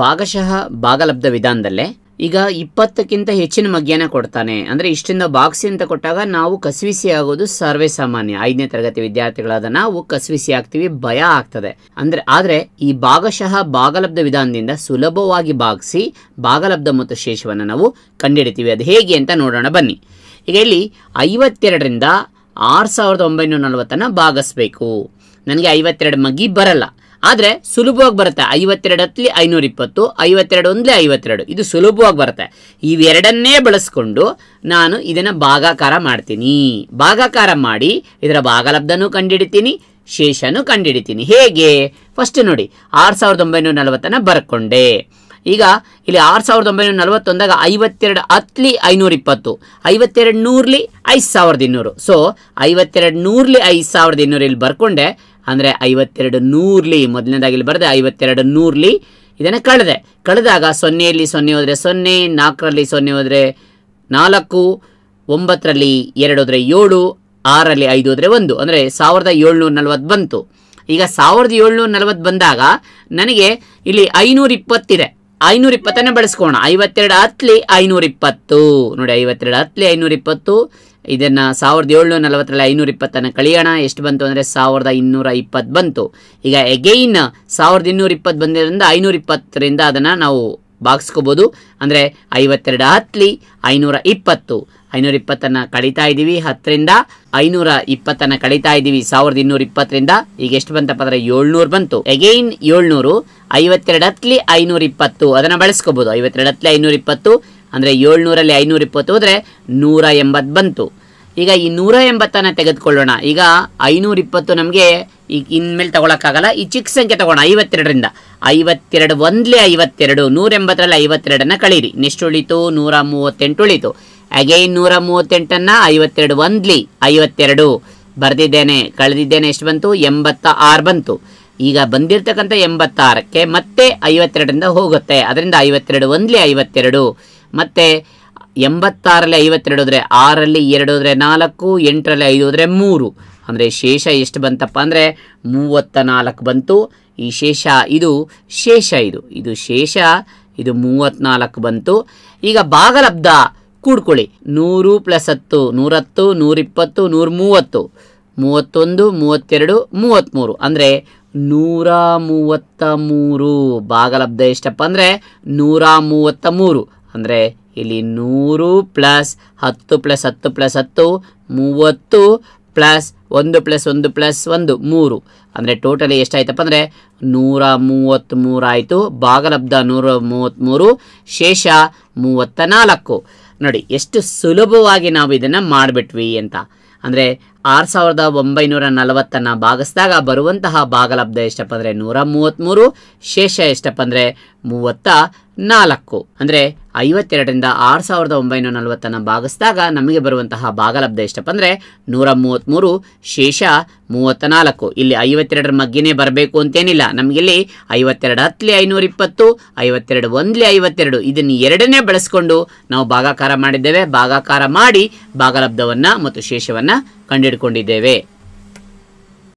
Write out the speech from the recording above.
ಭಾಗಶಃ ಭಾಗಲಬ್ಧ ವಿಧಾನದಲ್ಲೇ ಈಗ ಇಪ್ಪತ್ತಕ್ಕಿಂತ ಹೆಚ್ಚಿನ ಮಗ್ಗಿಯನ್ನು ಕೊಡ್ತಾನೆ ಅಂದರೆ ಇಷ್ಟಿಂದ ಬಾಕ್ಸಿ ಅಂತ ಕೊಟ್ಟಾಗ ನಾವು ಕಸಿವಿಸಿ ಆಗೋದು ಸರ್ವೇ ಸಾಮಾನ್ಯ ಐದನೇ ತರಗತಿ ವಿದ್ಯಾರ್ಥಿಗಳಾದ ನಾವು ಕಸಿವಿಸಿ ಆಗ್ತೀವಿ ಭಯ ಆಗ್ತದೆ ಅಂದರೆ ಆದರೆ ಈ ಭಾಗಶಃ ಭಾಗಲಬ್ಧ ವಿಧಾನದಿಂದ ಸುಲಭವಾಗಿ ಭಾಗಿಸಿ ಭಾಗಲಬ್ಧ ಮತ್ತು ಶೇಷವನ್ನು ನಾವು ಕಂಡುಹಿಡಿತೀವಿ ಅದು ಹೇಗೆ ಅಂತ ನೋಡೋಣ ಬನ್ನಿ ಈಗ ಇಲ್ಲಿ ಐವತ್ತೆರಡರಿಂದ ಆರು ಸಾವಿರದ ಒಂಬೈನೂರ ನಲವತ್ತನ್ನು ಭಾಗಿಸ್ಬೇಕು ನನಗೆ ಐವತ್ತೆರಡು ಮಗ್ಗಿ ಬರಲ್ಲ ಆದರೆ ಸುಲಭವಾಗಿ ಬರುತ್ತೆ ಐವತ್ತೆರಡು ಹತ್ತಲಿ ಐನೂರ ಇಪ್ಪತ್ತು ಐವತ್ತೆರಡು ಒಂದ್ಲಿ ಐವತ್ತೆರಡು ಇದು ಸುಲಭವಾಗಿ ಬರುತ್ತೆ ಇವೆರಡನ್ನೇ ಬಳಸ್ಕೊಂಡು ನಾನು ಇದನ್ನು ಭಾಗಾಕಾರ ಮಾಡ್ತೀನಿ ಭಾಗಾಕಾರ ಮಾಡಿ ಇದರ ಭಾಗಲಬ್ಧನೂ ಕಂಡುಹಿಡಿತೀನಿ ಶೇಷನೂ ಕಂಡುಹಿಡಿತೀನಿ ಹೇಗೆ ಫಸ್ಟ್ ನೋಡಿ ಆರು ಸಾವಿರದ ಒಂಬೈನೂರ ನಲವತ್ತನ್ನು ಬರ್ಕೊಂಡೆ ಈಗ ಇಲ್ಲಿ ಆರು ಸಾವಿರದ ಒಂಬೈನೂರ ನಲವತ್ತೊಂದಾಗ ಐವತ್ತೆರಡು ಹತ್ತಲಿ ಐನೂರ ಇಪ್ಪತ್ತು ಐವತ್ತೆರಡು ನೂರಲಿ ಐದು ಸಾವಿರದ ಇನ್ನೂರು ಸೊ ಐವತ್ತೆರಡು ನೂರಲಿ ಐದು ಸಾವಿರದ ಇನ್ನೂರು ಇಲ್ಲಿ ಬರ್ಕೊಂಡೆ ಅಂದರೆ ಐವತ್ತೆರಡು ನೂರ್ಲಿ ಮೊದಲನೇದಾಗಿ ಇಲ್ಲಿ ಬರೆದೆ ಐವತ್ತೆರಡು ನೂರ್ಲಿ ಇದನ್ನು ಕಳೆದೆ ಕಳೆದಾಗ ಸೊನ್ನೆಯಲ್ಲಿ ಸೊನ್ನೆ ಹೋದರೆ ಸೊನ್ನೆ ನಾಲ್ಕರಲ್ಲಿ ಸೊನ್ನೆ ಹೋದರೆ ನಾಲ್ಕು ಒಂಬತ್ತರಲ್ಲಿ ಎರಡು ಹೋದರೆ ಏಳು ಆರಲ್ಲಿ ಐದು ಹೋದರೆ ಒಂದು ಅಂದರೆ ಸಾವಿರದ ಏಳ್ನೂರ ನಲ್ವತ್ತು ಬಂತು ಈಗ ಸಾವಿರದ ಏಳ್ನೂರ ನಲವತ್ತು ಬಂದಾಗ ನನಗೆ ಇಲ್ಲಿ ಐನೂರ ಇಪ್ಪತ್ತಿದೆ ಐನೂರ ಇಪ್ಪತ್ತನ್ನೇ ಬಳಸ್ಕೋಣ ಐವತ್ತೆರಡು ಹತ್ತಲಿ ಐನೂರ ಇಪ್ಪತ್ತು ನೋಡಿ ಐವತ್ತೆರಡು ಹತ್ತಲಿ ಐನೂರ ಇಪ್ಪತ್ತು ಇದನ್ನು ಸಾವಿರದ ಏಳ್ನೂರ ನಲವತ್ತರಲ್ಲಿ ಐನೂರ ಇಪ್ಪತ್ತನ್ನು ಕಳಿಯೋಣ ಎಷ್ಟು ಬಂತು ಅಂದರೆ ಸಾವಿರದ ಇನ್ನೂರ ಇಪ್ಪತ್ತು ಬಂತು ಈಗ ಎಗೈನ್ ಸಾವಿರದ ಇನ್ನೂರ ಇಪ್ಪತ್ತು ಬಂದಿರೋದ್ರಿಂದ ಐನೂರ ಇಪ್ಪತ್ತರಿಂದ ಅದನ್ನು ನಾವು ಬಾಗಿಸ್ಕೋಬೋದು ಅಂದರೆ ಐವತ್ತೆರಡು ಹತ್ತಲಿ ಐನೂರ ಇಪ್ಪತ್ತು ಐನೂರ ಇಪ್ಪತ್ತನ್ನು ಕಳೀತಾ ಇದ್ದೀವಿ ಹತ್ತರಿಂದ ಐನೂರ ಇಪ್ಪತ್ತನ್ನು ಕಳೀತಾ ಇದ್ದೀವಿ ಸಾವಿರದ ಇನ್ನೂರ ಇಪ್ಪತ್ತರಿಂದ ಈಗ ಎಷ್ಟು ಬಂತಪ್ಪ ಅಂದರೆ ಏಳ್ನೂರು ಬಂತು ಎಗೈನ್ ಏಳ್ನೂರು ಐವತ್ತೆರಡು ಹತ್ತಲಿ ಐನೂರ ಇಪ್ಪತ್ತು ಅದನ್ನು ಬಳಸ್ಕೋಬೋದು ಐವತ್ತೆರಡು ಹತ್ತಲಿ ಐನೂರ ಇಪ್ಪತ್ತು ಅಂದರೆ ಏಳ್ನೂರಲ್ಲಿ ಐನೂರ ಇಪ್ಪತ್ತು ಹೋದರೆ ನೂರ ಎಂಬತ್ತು ಬಂತು ಈಗ ಈ ನೂರ ಎಂಬತ್ತನ್ನು ತೆಗೆದುಕೊಳ್ಳೋಣ ಈಗ ಐನೂರ ಇಪ್ಪತ್ತು ನಮಗೆ ಈಗ ಇನ್ಮೇಲೆ ತೊಗೊಳಕ್ಕಾಗಲ್ಲ ಈ ಚಿಕ್ಕ ಸಂಖ್ಯೆ ತಗೋಣ ಐವತ್ತೆರಡರಿಂದ ಐವತ್ತೆರಡು ಒಂದಲೇ ಐವತ್ತೆರಡು ನೂರ ಎಂಬತ್ತರಲ್ಲಿ ಐವತ್ತೆರಡನ್ನು ಕಳೀರಿ ನೆಕ್ಸ್ಟ್ ಉಳಿತು ನೂರ ಮೂವತ್ತೆಂಟು ಉಳಿತು ಅಗೈನ್ ನೂರ ಮೂವತ್ತೆಂಟನ್ನು ಐವತ್ತೆರಡು ಒಂದ್ಲಿ ಐವತ್ತೆರಡು ಬರೆದಿದ್ದೇನೆ ಕಳೆದಿದ್ದೇನೆ ಎಷ್ಟು ಬಂತು ಎಂಬತ್ತ ಆರು ಬಂತು ಈಗ ಬಂದಿರತಕ್ಕಂಥ ಎಂಬತ್ತಾರಕ್ಕೆ ಮತ್ತೆ ಐವತ್ತೆರಡರಿಂದ ಹೋಗುತ್ತೆ ಅದರಿಂದ ಐವತ್ತೆರಡು ಒಂದ್ಲಿ ಐವತ್ತೆರಡು ಮತ್ತು ಎಂಬತ್ತಾರಲ್ಲಿ ಐವತ್ತೆರಡು ಹೋದರೆ ಆರಲ್ಲಿ ಎರಡು ಹೋದರೆ ನಾಲ್ಕು ಎಂಟರಲ್ಲಿ ಐದು ಹೋದರೆ ಮೂರು ಅಂದರೆ ಶೇಷ ಎಷ್ಟು ಬಂತಪ್ಪ ಅಂದರೆ ಮೂವತ್ತ ನಾಲ್ಕು ಬಂತು ಈ ಶೇಷ ಇದು ಶೇಷ ಇದು ಇದು ಶೇಷ ಇದು ಮೂವತ್ತ್ನಾಲ್ಕು ಬಂತು ಈಗ ಭಾಗಲಬ್ಧ ಕೂಡ್ಕೊಳ್ಳಿ ನೂರು ಪ್ಲಸ್ ಹತ್ತು ನೂರತ್ತು ನೂರಿಪ್ಪತ್ತು ನೂರ ಮೂವತ್ತು ಮೂವತ್ತೊಂದು ಮೂವತ್ತೆರಡು ಮೂವತ್ತ್ಮೂರು ಅಂದರೆ ನೂರ ಮೂವತ್ತ ಮೂರು ಭಾಗಲಬ್ಧ ಎಷ್ಟಪ್ಪ ಅಂದರೆ ನೂರ ಮೂವತ್ತ ಮೂರು ಅಂದರೆ ಇಲ್ಲಿ ನೂರು ಪ್ಲಸ್ ಹತ್ತು ಪ್ಲಸ್ ಹತ್ತು ಪ್ಲಸ್ ಹತ್ತು ಮೂವತ್ತು ಪ್ಲಸ್ ಒಂದು ಪ್ಲಸ್ ಒಂದು ಪ್ಲಸ್ ಒಂದು ಮೂರು ಅಂದರೆ ಟೋಟಲಿ ಎಷ್ಟಾಯ್ತಪ್ಪ ಅಂದರೆ ನೂರ ಮೂವತ್ತ್ಮೂರು ಆಯಿತು ಭಾಗಲಬ್ಧ ನೂರ ಮೂವತ್ತ್ಮೂರು ಶೇಷ ಮೂವತ್ತ ನಾಲ್ಕು ನೋಡಿ ಎಷ್ಟು ಸುಲಭವಾಗಿ ನಾವು ಇದನ್ನು ಮಾಡಿಬಿಟ್ವಿ ಅಂತ ಅಂದರೆ ಆರು ಸಾವಿರದ ಒಂಬೈನೂರ ನಲವತ್ತನ್ನು ಭಾಗಿಸಿದಾಗ ಬರುವಂತಹ ಭಾಗಲಬ್ಧ ಎಷ್ಟಪ್ಪ ಅಂದರೆ ನೂರ ಮೂವತ್ತ್ಮೂರು ಶೇಷ ಎಷ್ಟಪ್ಪ ಅಂದರೆ ಮೂವತ್ತ ನಾಲ್ಕು ಅಂದರೆ ಐವತ್ತೆರಡರಿಂದ ಆರು ಸಾವಿರದ ಒಂಬೈನೂರ ನಲವತ್ತನ್ನು ಭಾಗಿಸಿದಾಗ ನಮಗೆ ಬರುವಂತಹ ಭಾಗಲಬ್ಧ ಎಷ್ಟಪ್ಪ ಅಂದರೆ ನೂರ ಮೂವತ್ತ್ಮೂರು ಶೇಷ ಮೂವತ್ತ ನಾಲ್ಕು ಇಲ್ಲಿ ಐವತ್ತೆರಡರ ಮಗ್ಗಿನೇ ಬರಬೇಕು ಅಂತೇನಿಲ್ಲ ನಮಗೆ ಇಲ್ಲಿ ಐವತ್ತೆರಡು ಹತ್ತಲಿ ಐನೂರ ಇಪ್ಪತ್ತು ಐವತ್ತೆರಡು ಒಂದ್ಲಿ ಐವತ್ತೆರಡು ಇದನ್ನು ಎರಡನೇ ಬಳಸ್ಕೊಂಡು ನಾವು ಭಾಗಾಕಾರ ಮಾಡಿದ್ದೇವೆ ಭಾಗಾಕಾರ ಮಾಡಿ ಭಾಗಲಬ್ಧವನ್ನು ಮತ್ತು ಶೇಷವನ್ನು ಕಂಡುಹಿಡ್ಕೊಂಡಿದ್ದೇವೆ